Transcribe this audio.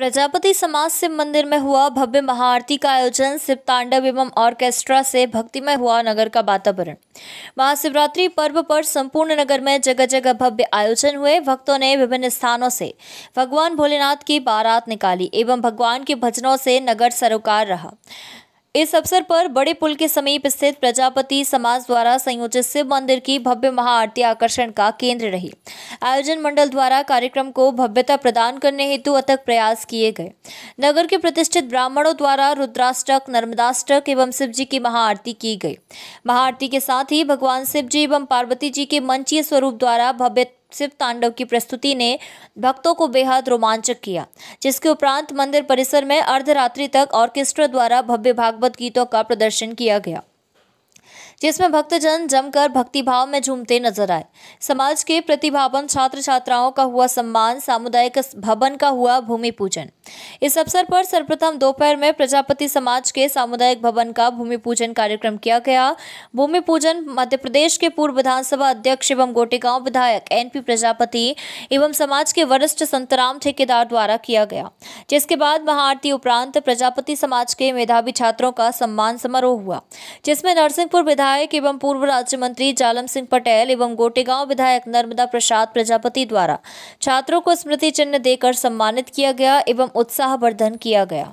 प्रजापति समाज शिव मंदिर में हुआ भव्य महाआरती का आयोजन शिव तांडव एवं ऑर्केस्ट्रा से भक्तिमय हुआ नगर का वातावरण महाशिवरात्रि पर्व पर संपूर्ण नगर में जगह जगह भव्य आयोजन हुए भक्तों ने विभिन्न स्थानों से भगवान भोलेनाथ की बारात निकाली एवं भगवान के भजनों से नगर सरोकार रहा इस अवसर पर बड़े पुल के समीप स्थित प्रजापति समाज द्वारा संयोजित शिव मंदिर की भव्य महाआरती आकर्षण का केंद्र रही आयोजन मंडल द्वारा कार्यक्रम को भव्यता प्रदान करने हेतु अथक प्रयास किए गए नगर के प्रतिष्ठित ब्राह्मणों द्वारा रुद्राष्टक नर्मदाष्टक एवं शिव जी की महाआरती की गई महाआरती के साथ ही भगवान शिव जी एवं पार्वती जी के मंचीय स्वरूप द्वारा भव्य शिव तांडव की प्रस्तुति ने भक्तों को बेहद रोमांचक किया जिसके उपरांत मंदिर परिसर में अर्धरात्रि तक ऑर्केस्ट्रा द्वारा भव्य भागवत गीतों का प्रदर्शन किया गया जिसमें भक्तजन जमकर भक्तिभाव में झूमते नजर आए समाज के प्रतिभावन छात्र छात्राओं का हुआ सम्मान सामुदायिक भवन का हुआ भूमि पूजन इस अवसर पर सर्वप्रथम दोपहर में प्रजापति समाज के सामुदायिक भवन का भूमि पूजन कार्यक्रम किया गया भूमि पूजन मध्य प्रदेश के पूर्व विधानसभा अध्यक्ष एवं गोटेगांव विधायक एनपी प्रजापति एवं समाज के वरिष्ठ संतराम ठेकेदार द्वारा किया गया जिसके बाद महाआरती उपरांत प्रजापति समाज के मेधावी छात्रों का सम्मान समारोह हुआ जिसमें नरसिंहपुर विधायक एवं पूर्व राज्य मंत्री जालम सिंह पटेल एवं गोटेगांव विधायक नर्मदा प्रसाद प्रजापति द्वारा छात्रों को स्मृति चिन्ह देकर सम्मानित किया गया एवं उत्साहवर्धन किया गया